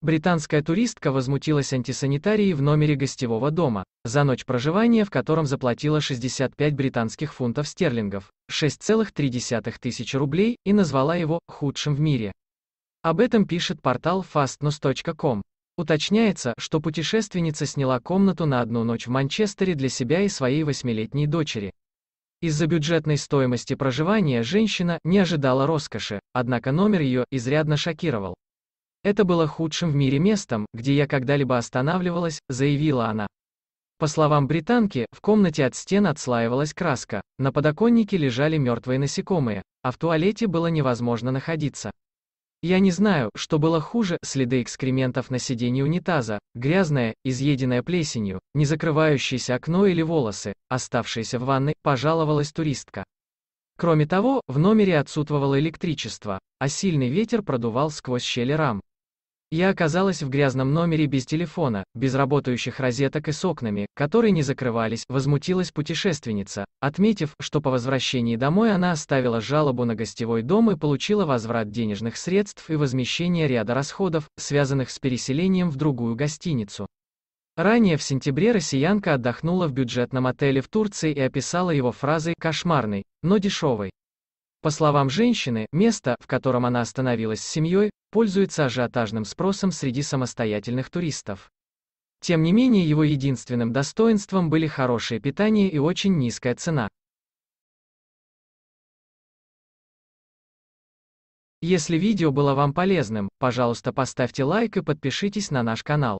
Британская туристка возмутилась антисанитарией в номере гостевого дома, за ночь проживания в котором заплатила 65 британских фунтов стерлингов, 6,3 тысячи рублей, и назвала его «худшим в мире». Об этом пишет портал fastnos.com. Уточняется, что путешественница сняла комнату на одну ночь в Манчестере для себя и своей восьмилетней дочери. Из-за бюджетной стоимости проживания женщина не ожидала роскоши, однако номер ее изрядно шокировал. «Это было худшим в мире местом, где я когда-либо останавливалась», — заявила она. По словам британки, в комнате от стен отслаивалась краска, на подоконнике лежали мертвые насекомые, а в туалете было невозможно находиться. Я не знаю, что было хуже, следы экскрементов на сиденье унитаза, грязное, изъеденное плесенью, не закрывающееся окно или волосы, оставшиеся в ванной, пожаловалась туристка. Кроме того, в номере отсутствовало электричество, а сильный ветер продувал сквозь щели рам. Я оказалась в грязном номере без телефона, без работающих розеток и с окнами, которые не закрывались, возмутилась путешественница, отметив, что по возвращении домой она оставила жалобу на гостевой дом и получила возврат денежных средств и возмещение ряда расходов, связанных с переселением в другую гостиницу. Ранее в сентябре россиянка отдохнула в бюджетном отеле в Турции и описала его фразой «кошмарный, но дешевый». По словам женщины, место, в котором она остановилась с семьей, пользуется ажиотажным спросом среди самостоятельных туристов. Тем не менее его единственным достоинством были хорошее питание и очень низкая цена. Если видео было вам полезным, пожалуйста поставьте лайк и подпишитесь на наш канал.